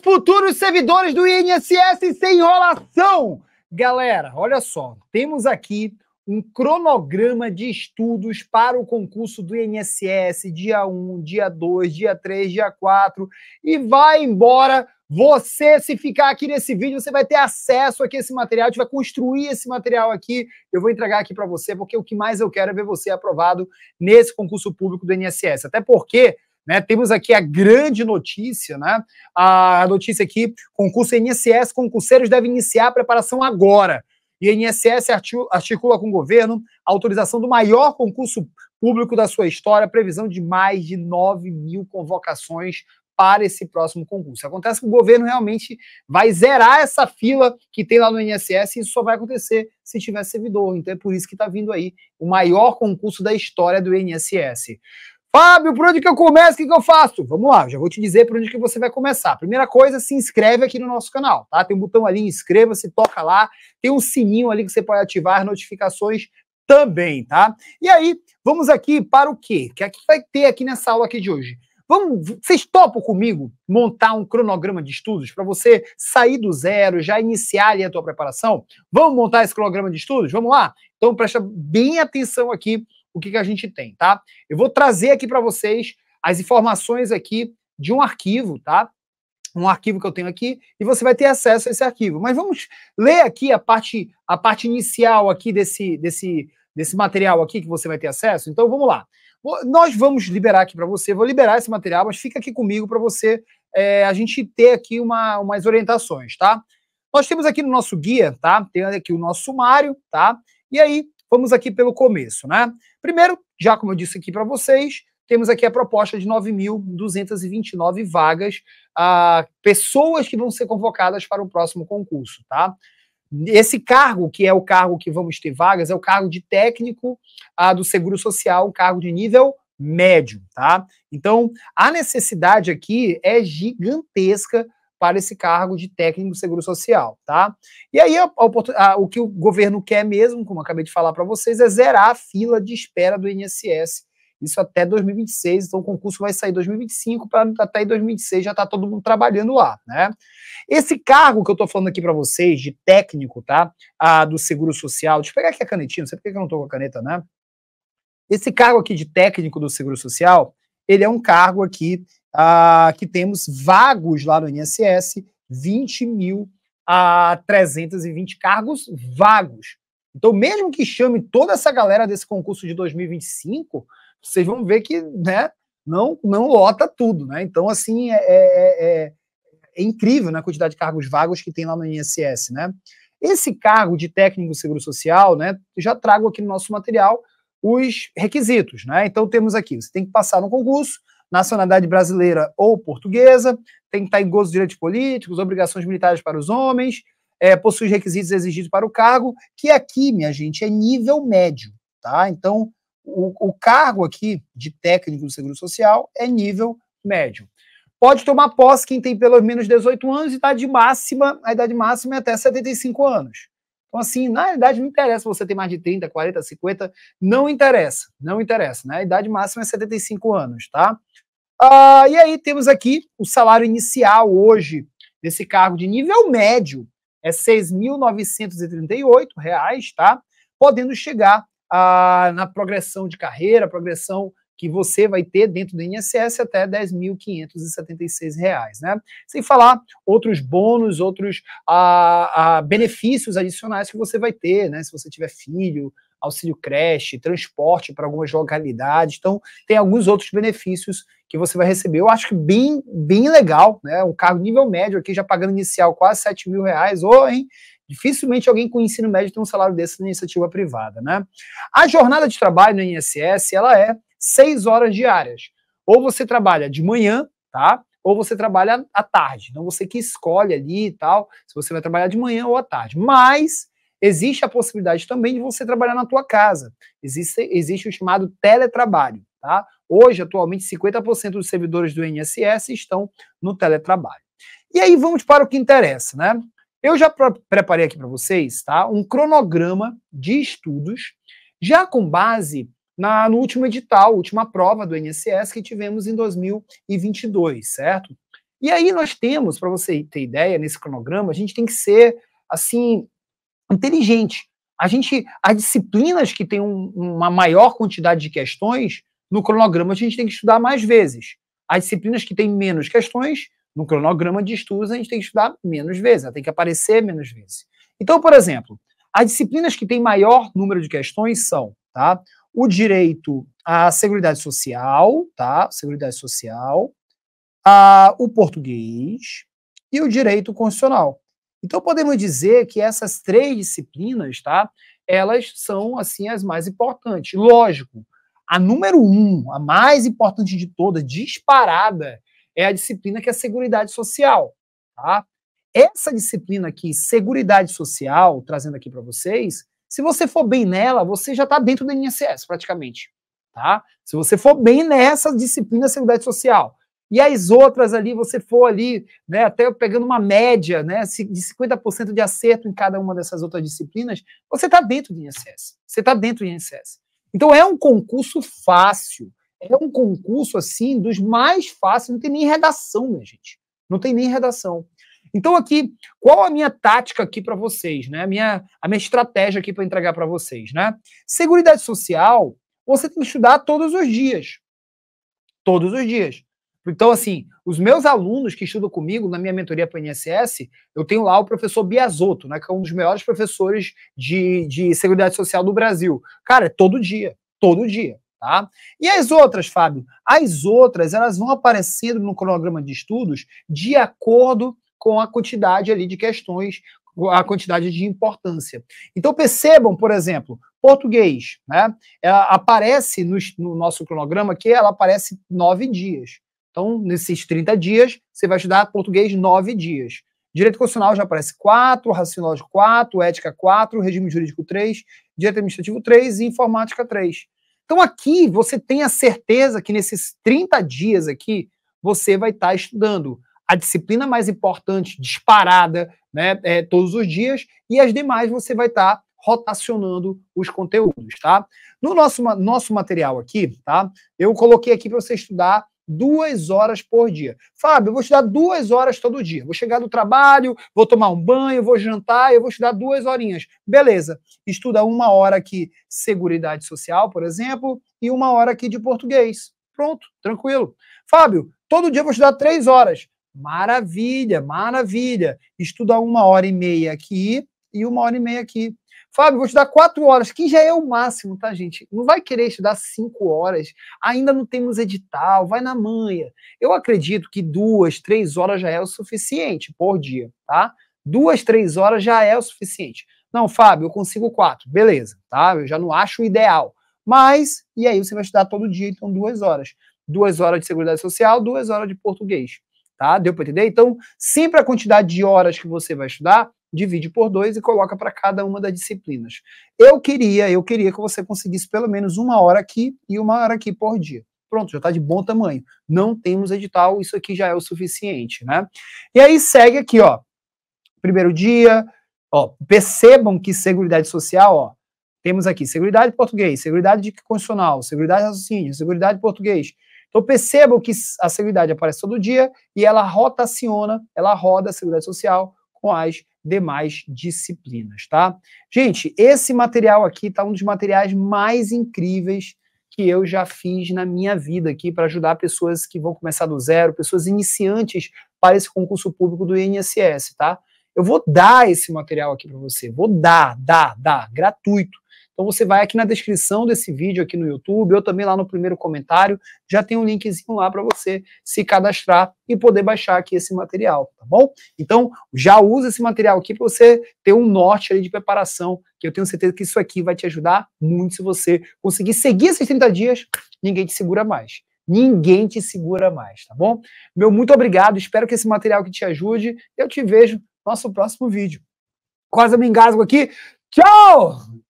futuros servidores do INSS sem enrolação. Galera, olha só, temos aqui um cronograma de estudos para o concurso do INSS, dia 1, dia 2, dia 3, dia 4, e vai embora. Você, se ficar aqui nesse vídeo, você vai ter acesso aqui a esse material, a gente vai construir esse material aqui, eu vou entregar aqui para você, porque o que mais eu quero é ver você aprovado nesse concurso público do INSS. Até porque né? Temos aqui a grande notícia, né? A notícia aqui: concurso INSS, concurseiros devem iniciar a preparação agora. E a INSS articula com o governo a autorização do maior concurso público da sua história, previsão de mais de 9 mil convocações para esse próximo concurso. Acontece que o governo realmente vai zerar essa fila que tem lá no INSS e isso só vai acontecer se tiver servidor. Então é por isso que está vindo aí o maior concurso da história do INSS. Fábio, por onde que eu começo? O que, que eu faço? Vamos lá, já vou te dizer por onde que você vai começar. Primeira coisa, se inscreve aqui no nosso canal, tá? Tem um botão ali, inscreva-se, toca lá. Tem um sininho ali que você pode ativar as notificações também, tá? E aí, vamos aqui para o quê? Que que vai ter aqui nessa aula aqui de hoje. Vamos, vocês topam comigo montar um cronograma de estudos para você sair do zero, já iniciar ali a tua preparação? Vamos montar esse cronograma de estudos? Vamos lá? Então presta bem atenção aqui o que, que a gente tem, tá? Eu vou trazer aqui para vocês as informações aqui de um arquivo, tá? Um arquivo que eu tenho aqui e você vai ter acesso a esse arquivo. Mas vamos ler aqui a parte a parte inicial aqui desse desse desse material aqui que você vai ter acesso. Então vamos lá. Nós vamos liberar aqui para você. Vou liberar esse material, mas fica aqui comigo para você é, a gente ter aqui uma, umas orientações, tá? Nós temos aqui no nosso guia, tá? Tem aqui o nosso sumário, tá? E aí Vamos aqui pelo começo, né? Primeiro, já como eu disse aqui para vocês, temos aqui a proposta de 9.229 vagas, a pessoas que vão ser convocadas para o próximo concurso, tá? Esse cargo, que é o cargo que vamos ter vagas, é o cargo de técnico a, do Seguro Social, um cargo de nível médio, tá? Então, a necessidade aqui é gigantesca para esse cargo de técnico do Seguro Social, tá? E aí a, a, o que o governo quer mesmo, como eu acabei de falar para vocês, é zerar a fila de espera do INSS. Isso até 2026, então o concurso vai sair 2025, para até 2026 já está todo mundo trabalhando lá, né? Esse cargo que eu estou falando aqui para vocês, de técnico, tá? Ah, do Seguro Social, deixa eu pegar aqui a canetinha, não sei por que eu não estou com a caneta, né? Esse cargo aqui de técnico do Seguro Social, ele é um cargo aqui uh, que temos vagos lá no INSS, 20 mil a 320 cargos vagos. Então, mesmo que chame toda essa galera desse concurso de 2025, vocês vão ver que né, não, não lota tudo. Né? Então, assim, é, é, é, é incrível né, a quantidade de cargos vagos que tem lá no INSS. Né? Esse cargo de técnico seguro social, né, já trago aqui no nosso material, os requisitos, né? Então temos aqui, você tem que passar no concurso, nacionalidade brasileira ou portuguesa, tem que estar em gozo de direitos políticos, obrigações militares para os homens, é, possui os requisitos exigidos para o cargo, que aqui, minha gente, é nível médio, tá? Então, o, o cargo aqui de técnico do Seguro Social é nível médio. Pode tomar posse quem tem pelo menos 18 anos, idade tá máxima, a idade máxima é até 75 anos. Então, assim, na realidade, não interessa se você tem mais de 30, 40, 50, não interessa, não interessa, né? A idade máxima é 75 anos, tá? Ah, e aí temos aqui o salário inicial hoje desse cargo de nível médio é R$ 6.938, tá? Podendo chegar ah, na progressão de carreira, progressão que você vai ter dentro do INSS até R$ 10.576, né? Sem falar outros bônus, outros ah, ah, benefícios adicionais que você vai ter, né? Se você tiver filho, auxílio creche, transporte para algumas localidades. Então, tem alguns outros benefícios que você vai receber. Eu acho que bem, bem legal, né? Um cargo nível médio aqui, já pagando inicial quase 7 mil reais, ou, hein? Dificilmente alguém com ensino médio tem um salário desse na iniciativa privada, né? A jornada de trabalho no INSS, ela é seis horas diárias. Ou você trabalha de manhã, tá? Ou você trabalha à tarde. Então você que escolhe ali e tal, se você vai trabalhar de manhã ou à tarde. Mas existe a possibilidade também de você trabalhar na tua casa. Existe, existe o chamado teletrabalho, tá? Hoje, atualmente, 50% dos servidores do INSS estão no teletrabalho. E aí vamos para o que interessa, né? Eu já preparei aqui para vocês, tá? Um cronograma de estudos já com base na, no último edital, última prova do INSS que tivemos em 2022, certo? E aí nós temos, para você ter ideia, nesse cronograma, a gente tem que ser, assim, inteligente. A gente, as disciplinas que têm um, uma maior quantidade de questões, no cronograma a gente tem que estudar mais vezes. As disciplinas que têm menos questões, no cronograma de estudos a gente tem que estudar menos vezes, ela tem que aparecer menos vezes. Então, por exemplo, as disciplinas que têm maior número de questões são, tá? o direito à Seguridade Social, tá? Seguridade Social, a, o português e o direito constitucional. Então podemos dizer que essas três disciplinas, tá? Elas são assim as mais importantes. Lógico, a número um, a mais importante de todas, disparada, é a disciplina que é a Seguridade Social, tá? Essa disciplina aqui, Seguridade Social, trazendo aqui para vocês, se você for bem nela, você já está dentro do INSS, praticamente. Tá? Se você for bem nessa disciplina de Seguridade Social. E as outras ali, você for ali, né, até pegando uma média né, de 50% de acerto em cada uma dessas outras disciplinas, você está dentro do INSS. Você está dentro do INSS. Então é um concurso fácil. É um concurso, assim, dos mais fáceis. Não tem nem redação, minha gente. Não tem nem redação. Então aqui, qual a minha tática aqui para vocês, né? A minha, a minha estratégia aqui para entregar para vocês, né? Seguridade Social, você tem que estudar todos os dias. Todos os dias. Então, assim, os meus alunos que estudam comigo na minha mentoria para o INSS, eu tenho lá o professor Biasotto, né, que é um dos melhores professores de, de Seguridade Social do Brasil. Cara, é todo dia, todo dia, tá? E as outras, Fábio? As outras, elas vão aparecendo no cronograma de estudos de acordo com a quantidade ali de questões, a quantidade de importância. Então percebam, por exemplo, português, né? Ela aparece no, no nosso cronograma que ela aparece nove dias. Então, nesses 30 dias, você vai estudar português nove dias. Direito constitucional já aparece quatro, raciocínio quatro, ética quatro, regime jurídico três, direito administrativo três e informática três. Então aqui você tem a certeza que nesses 30 dias aqui você vai estar estudando a disciplina mais importante, disparada, né, é, todos os dias, e as demais você vai estar tá rotacionando os conteúdos, tá? No nosso, nosso material aqui, tá? Eu coloquei aqui para você estudar duas horas por dia. Fábio, eu vou estudar duas horas todo dia. Vou chegar do trabalho, vou tomar um banho, vou jantar, eu vou estudar duas horinhas. Beleza. Estuda uma hora aqui Seguridade Social, por exemplo, e uma hora aqui de português. Pronto, tranquilo. Fábio, todo dia eu vou estudar três horas. Maravilha, maravilha. Estuda uma hora e meia aqui e uma hora e meia aqui. Fábio, vou te dar quatro horas, que já é o máximo, tá, gente? Não vai querer estudar cinco horas, ainda não temos edital, vai na manha. Eu acredito que duas, três horas já é o suficiente por dia, tá? Duas, três horas já é o suficiente. Não, Fábio, eu consigo quatro, beleza, tá? Eu já não acho o ideal. Mas, e aí você vai estudar todo dia, então duas horas. Duas horas de Seguridade Social, duas horas de português. Tá? Deu para entender? Então, sempre a quantidade de horas que você vai estudar, divide por dois e coloca para cada uma das disciplinas. Eu queria, eu queria que você conseguisse pelo menos uma hora aqui e uma hora aqui por dia. Pronto, já está de bom tamanho. Não temos edital, isso aqui já é o suficiente, né? E aí segue aqui, ó. Primeiro dia, ó, percebam que Seguridade Social, ó, temos aqui Seguridade Português, Seguridade Constitucional, Seguridade Raciocínio, Seguridade Português então percebam que a Seguridade aparece todo dia e ela rotaciona, ela roda a Seguridade Social com as demais disciplinas, tá? Gente, esse material aqui tá um dos materiais mais incríveis que eu já fiz na minha vida aqui para ajudar pessoas que vão começar do zero, pessoas iniciantes para esse concurso público do INSS, tá? Eu vou dar esse material aqui para você, vou dar, dar, dar, gratuito. Então você vai aqui na descrição desse vídeo aqui no YouTube, ou também lá no primeiro comentário, já tem um linkzinho lá para você se cadastrar e poder baixar aqui esse material, tá bom? Então já usa esse material aqui para você ter um norte ali de preparação, que eu tenho certeza que isso aqui vai te ajudar muito se você conseguir seguir esses 30 dias, ninguém te segura mais. Ninguém te segura mais, tá bom? Meu muito obrigado, espero que esse material que te ajude. Eu te vejo no nosso próximo vídeo. Quase me engasgo aqui. Tchau!